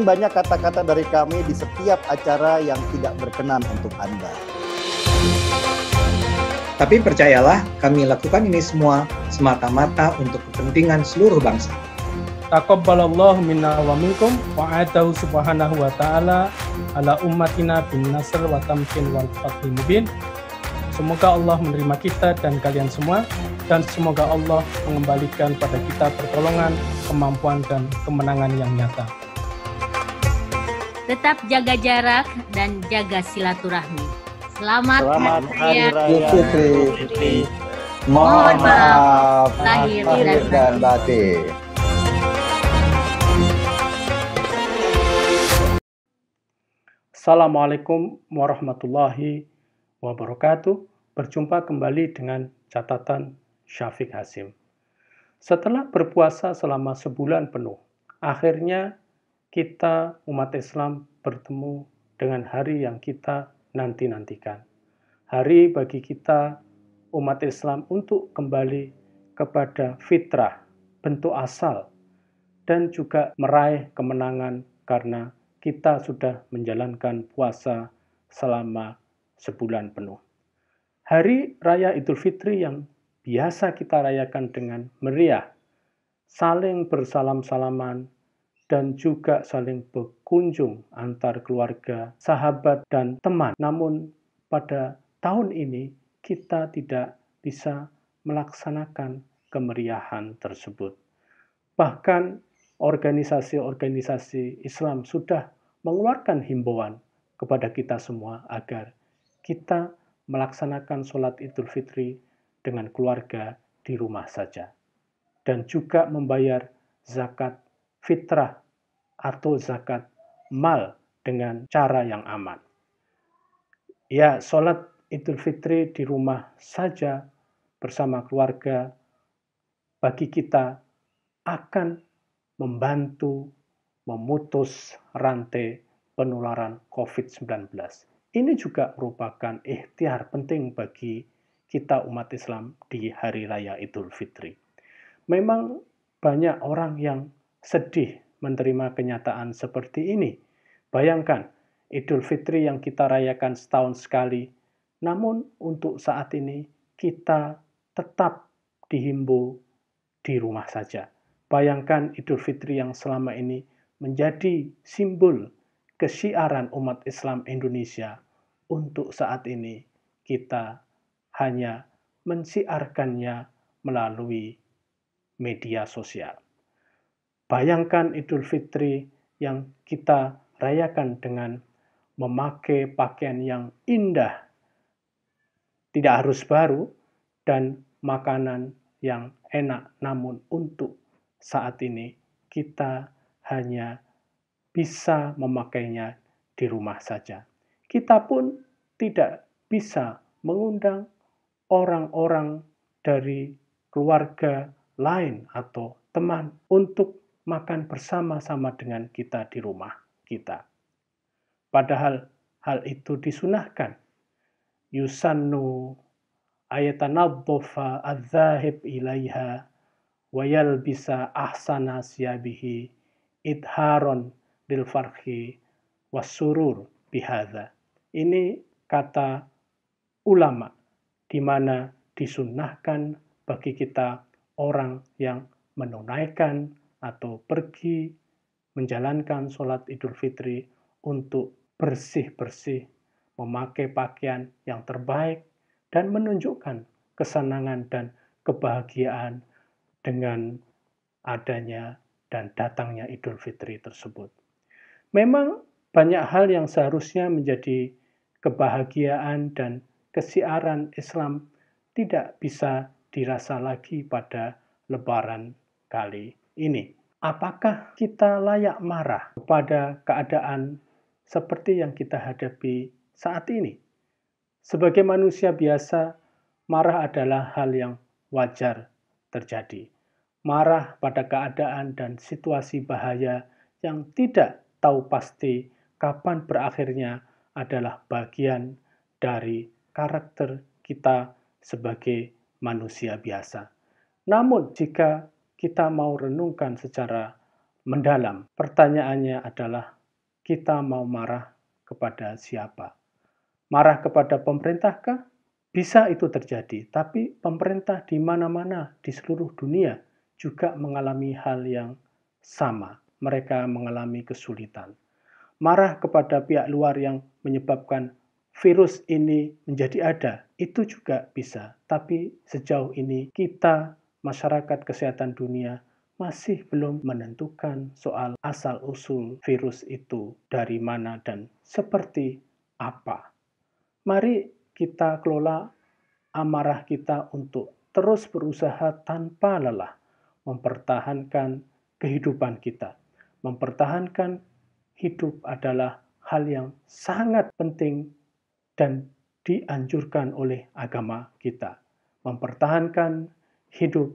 Makin banyak kata-kata dari kami di setiap acara yang tidak berkenan untuk Anda. Tapi percayalah, kami lakukan ini semua semata-mata untuk kepentingan seluruh bangsa. Taqabbalallahu minna wa minkum wa atahu subhanahu wa ta'ala ala ummatina bin nasr wa tamkin wal fathi mubin. Semoga Allah menerima kita dan kalian semua dan semoga Allah mengembalikan pada kita pertolongan, kemampuan dan kemenangan yang nyata. Tetap jaga jarak dan jaga silaturahmi. Selamat, Selamat Hari Raya Fitri. Mohon maaf lahir dan batin. Assalamualaikum warahmatullahi wabarakatuh. Berjumpa kembali dengan catatan Syafiq Hasim. Setelah berpuasa selama sebulan penuh, akhirnya kita umat Islam bertemu dengan hari yang kita nanti-nantikan. Hari bagi kita umat Islam untuk kembali kepada fitrah, bentuk asal, dan juga meraih kemenangan karena kita sudah menjalankan puasa selama sebulan penuh. Hari Raya Idul Fitri yang biasa kita rayakan dengan meriah, saling bersalam-salaman, dan juga saling berkunjung antar keluarga, sahabat, dan teman. Namun, pada tahun ini kita tidak bisa melaksanakan kemeriahan tersebut. Bahkan, organisasi-organisasi Islam sudah mengeluarkan himbauan kepada kita semua agar kita melaksanakan sholat Idul Fitri dengan keluarga di rumah saja, dan juga membayar zakat fitrah atau zakat mal dengan cara yang aman. Ya, sholat Idul Fitri di rumah saja bersama keluarga bagi kita akan membantu memutus rantai penularan COVID-19. Ini juga merupakan ikhtiar penting bagi kita umat Islam di hari raya Idul Fitri. Memang banyak orang yang sedih menerima kenyataan seperti ini. Bayangkan, Idul Fitri yang kita rayakan setahun sekali, namun untuk saat ini kita tetap dihimbau di rumah saja. Bayangkan Idul Fitri yang selama ini menjadi simbol kesiaran umat Islam Indonesia untuk saat ini kita hanya mensiarkannya melalui media sosial. Bayangkan Idul Fitri yang kita rayakan dengan memakai pakaian yang indah, tidak harus baru, dan makanan yang enak. Namun, untuk saat ini kita hanya bisa memakainya di rumah saja. Kita pun tidak bisa mengundang orang-orang dari keluarga lain atau teman untuk makan bersama-sama dengan kita di rumah kita. Padahal hal itu disunahkan. Yusannu ayatanaddofa adzahib ilaiha wa yalbisa ahsana siyabihi idharon lil wasurur bihadha. Ini kata ulama di mana disunahkan bagi kita orang yang menunaikan atau pergi menjalankan sholat Idul Fitri untuk bersih-bersih, memakai pakaian yang terbaik, dan menunjukkan kesenangan dan kebahagiaan dengan adanya dan datangnya Idul Fitri tersebut. Memang banyak hal yang seharusnya menjadi kebahagiaan dan kesiaran Islam tidak bisa dirasa lagi pada Lebaran kali ini. Apakah kita layak marah kepada keadaan seperti yang kita hadapi saat ini? Sebagai manusia biasa, marah adalah hal yang wajar terjadi. Marah pada keadaan dan situasi bahaya yang tidak tahu pasti kapan berakhirnya adalah bagian dari karakter kita sebagai manusia biasa. Namun, jika kita mau renungkan secara mendalam. Pertanyaannya adalah, kita mau marah kepada siapa? Marah kepada pemerintahkah? Bisa itu terjadi, tapi pemerintah di mana-mana di seluruh dunia juga mengalami hal yang sama. Mereka mengalami kesulitan. Marah kepada pihak luar yang menyebabkan virus ini menjadi ada, itu juga bisa. Tapi sejauh ini kita masyarakat kesehatan dunia masih belum menentukan soal asal-usul virus itu dari mana dan seperti apa. Mari kita kelola amarah kita untuk terus berusaha tanpa lelah mempertahankan kehidupan kita. Mempertahankan hidup adalah hal yang sangat penting dan dianjurkan oleh agama kita. Mempertahankan hidup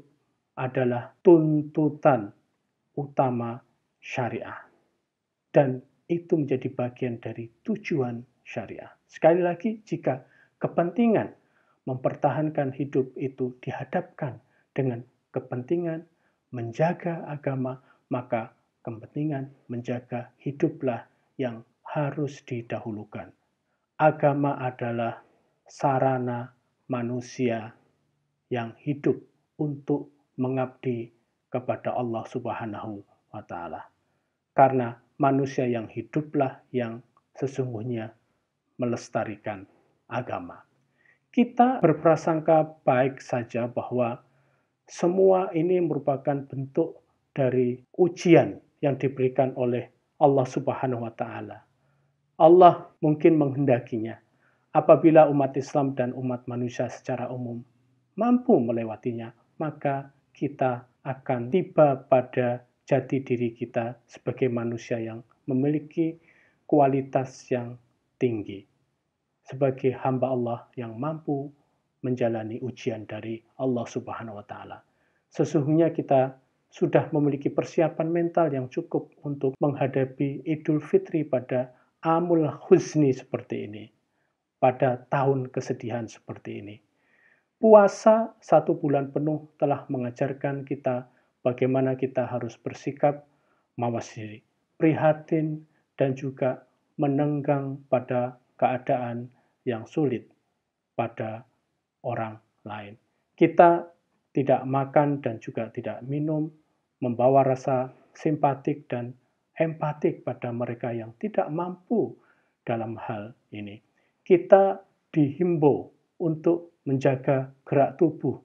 adalah tuntutan utama syariah. Dan itu menjadi bagian dari tujuan syariah. Sekali lagi, jika kepentingan mempertahankan hidup itu dihadapkan dengan kepentingan menjaga agama, maka kepentingan menjaga hiduplah yang harus didahulukan. Agama adalah sarana manusia yang hidup untuk mengabdi kepada Allah Subhanahu wa taala. Karena manusia yang hiduplah yang sesungguhnya melestarikan agama. Kita berprasangka baik saja bahwa semua ini merupakan bentuk dari ujian yang diberikan oleh Allah Subhanahu wa taala. Allah mungkin menghendakinya apabila umat Islam dan umat manusia secara umum mampu melewatinya, maka kita akan tiba pada jati diri kita sebagai manusia yang memiliki kualitas yang tinggi, sebagai hamba Allah yang mampu menjalani ujian dari Allah Subhanahu wa Ta'ala. Sesungguhnya kita sudah memiliki persiapan mental yang cukup untuk menghadapi Idul Fitri pada amul Husni seperti ini, pada tahun kesedihan seperti ini. Puasa satu bulan penuh telah mengajarkan kita bagaimana kita harus bersikap mawas diri, prihatin, dan juga menenggang pada keadaan yang sulit pada orang lain. Kita tidak makan dan juga tidak minum, membawa rasa simpatik dan empatik pada mereka yang tidak mampu dalam hal ini. Kita dihimbau untuk menjaga gerak tubuh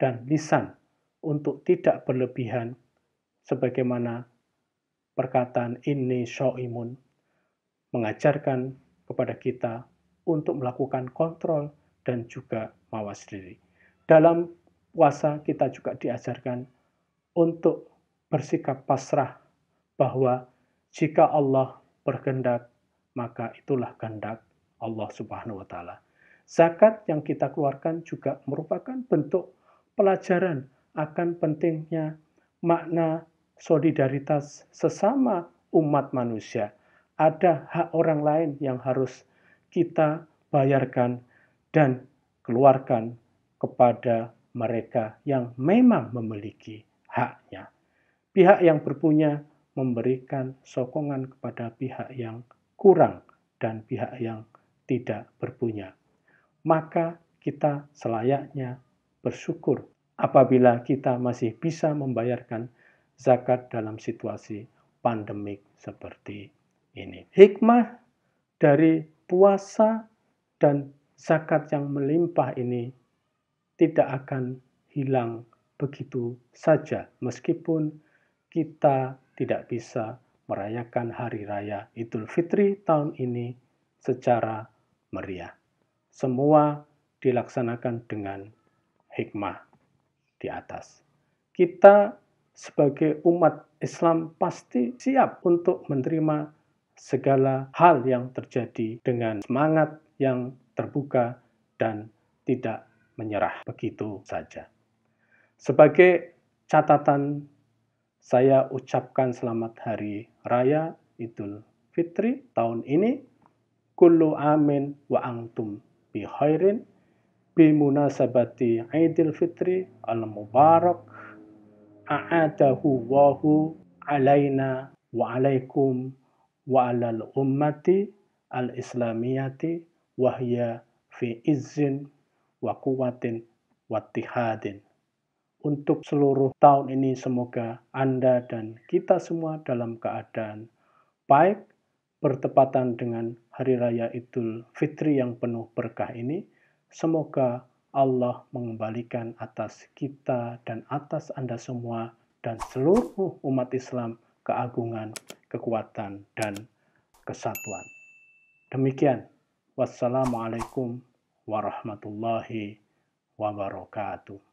dan lisan untuk tidak berlebihan sebagaimana perkataan ini syo'imun mengajarkan kepada kita untuk melakukan kontrol dan juga mawas diri. Dalam puasa kita juga diajarkan untuk bersikap pasrah bahwa jika Allah berkehendak maka itulah kehendak Allah Subhanahu wa taala. Zakat yang kita keluarkan juga merupakan bentuk pelajaran akan pentingnya makna solidaritas sesama umat manusia. Ada hak orang lain yang harus kita bayarkan dan keluarkan kepada mereka yang memang memiliki haknya. Pihak yang berpunya memberikan sokongan kepada pihak yang kurang dan pihak yang tidak berpunya maka kita selayaknya bersyukur apabila kita masih bisa membayarkan zakat dalam situasi pandemik seperti ini. Hikmah dari puasa dan zakat yang melimpah ini tidak akan hilang begitu saja, meskipun kita tidak bisa merayakan Hari Raya Idul Fitri tahun ini secara meriah. Semua dilaksanakan dengan hikmah di atas. Kita sebagai umat Islam pasti siap untuk menerima segala hal yang terjadi dengan semangat yang terbuka dan tidak menyerah begitu saja. Sebagai catatan, saya ucapkan selamat Hari Raya Idul Fitri tahun ini. Kullu amin wa antum bihairin bi munasabati Idul Fitri al Mubarak a'adahu wahu alaina wa alaikum wa alal ummati al islamiyati wahya fi izin wa kuwatin wa tihadin. Untuk seluruh tahun ini semoga Anda dan kita semua dalam keadaan baik bertepatan dengan hari raya Idul Fitri yang penuh berkah ini, semoga Allah mengembalikan atas kita dan atas Anda semua dan seluruh umat Islam keagungan, kekuatan, dan kesatuan. Demikian, wassalamualaikum warahmatullahi wabarakatuh.